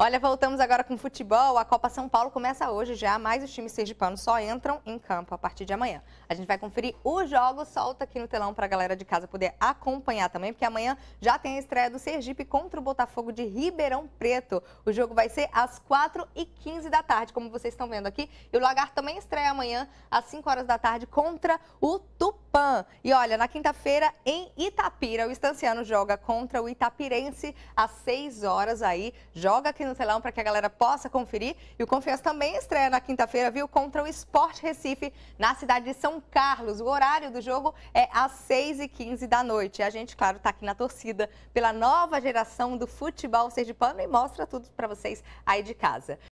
Olha, voltamos agora com futebol. A Copa São Paulo começa hoje já, mas os times sergipanos só entram em campo a partir de amanhã. A gente vai conferir os jogos, solta aqui no telão para a galera de casa poder acompanhar também, porque amanhã já tem a estreia do Sergipe contra o Botafogo de Ribeirão Preto. O jogo vai ser às 4h15 da tarde, como vocês estão vendo aqui. E o Lagar também estreia amanhã às 5 horas da tarde contra o Tupã. E olha, na quinta-feira em Itapira, o Estanciano joga contra o Itapirense às 6 horas aí, joga aqui no telão para que a galera possa conferir. E o Confiança também estreia na quinta-feira, viu? Contra o Sport Recife, na cidade de São Carlos. O horário do jogo é às 6h15 da noite. E a gente, claro, está aqui na torcida pela nova geração do futebol sergipano e mostra tudo para vocês aí de casa.